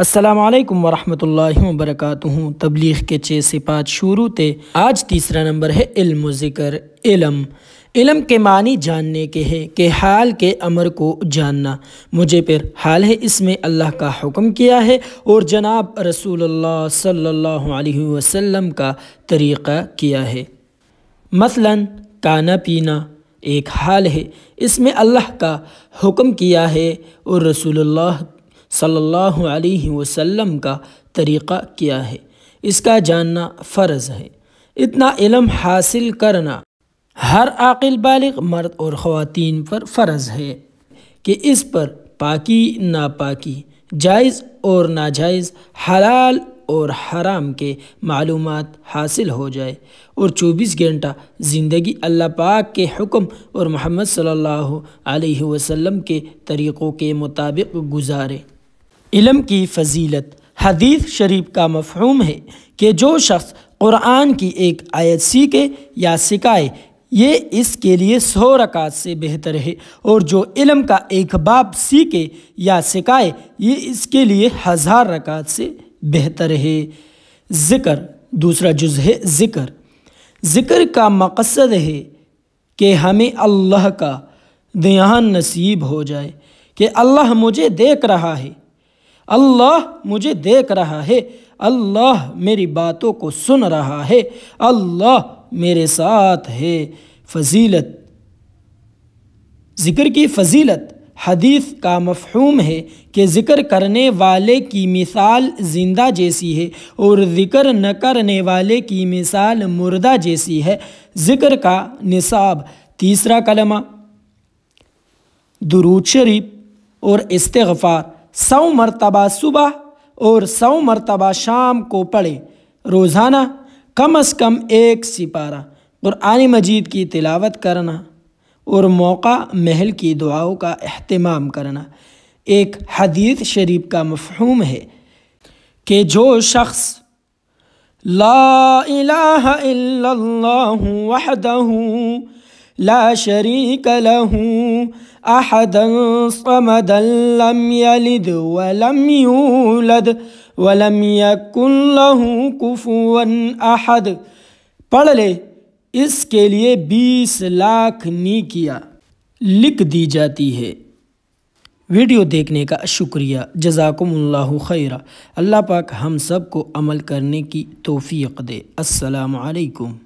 असलकम वरम् वरक तबलीग के छः सिपात शुरू थे आज तीसरा नंबर है इल्म ज़िक्र इलम इलम के मानी जानने के है कि हाल के अमर को जानना मुझे फिर हाल है इसमें अल्लाह का हुक्म किया है और जनाब रसूल सल्लल्लाहु अलैहि वसल्लम का तरीक़ा किया है मसलन खाना पीना एक हाल है इसमें अल्लाह का हुक्म किया है और रसूलुल्लाह सल्लल्लाहु अलैहि वसल्लम का तरीक़ा क्या है इसका जानना फ़र्ज़ है इतना इलम हासिल करना हर आकिल बालिग मर्द और ख़वातीन पर फ़र्ज़ है कि इस पर पाकि नापाकी जायज़ और नाजायज़ हलाल और हराम के मालूम हासिल हो जाए और 24 घंटा ज़िंदगी अल्लाह पाक के हुक्म और मोहम्मद सल्लल्लाहु अलैहि वसल्लम के तरीक़ों के मुताबिक गुजारे इलम की फजीलत हदीस शरीफ का मफहूम है कि जो शख्स क़ुरान की एक आयत सीखे या सिखाए ये इसके लिए सौ रकात से बेहतर है और जो इलम का एक बाब सीखे या सिखाए ये इसके लिए हज़ार रकात से बेहतर है ज़िक्र दूसरा जुज़ है ज़िक्र ज़िक्र का मकसद है कि हमें अल्लाह का ध्यान नसीब हो जाए कि अल्लाह मुझे देख रहा है अल्लाह मुझे देख रहा है अल्लाह मेरी बातों को सुन रहा है अल्लाह मेरे साथ है फजीलत ज़िक्र की फजीलत हदीस का मफहूम है कि ज़िक्र करने वाले की मिसाल ज़िंदा जैसी है और ज़िक्र न करने वाले की मिसाल मुर्दा जैसी है ज़िक्र का निसाब तीसरा कलमा दुरूद शरीफ और इस्तफ़ार सौ मरतबा सुबह और सौ मरतबा शाम को पढ़े रोज़ाना कम अज़ कम एक सिपारा क़ुरान मजीद की तिलावत करना और मौका महल की दुआओं का अहतमाम करना एक हदीत शरीफ का मफहूम है कि जो शख्स ला इलाहा इल्लल्लाहु वहदहू ला शरीक लहू अहदन समदन लम यलिद वलम यूलद वलम यकुन लहू कुफुवन अहद पढ़ ले इसके लिए बीस लाख नीकिया लिख दी जाती है वीडियो देखने का शुक्रिया जजाकुम्ला खैरा अल्लाह पाक हम सब को अमल करने की तोफ़ी दे असलकम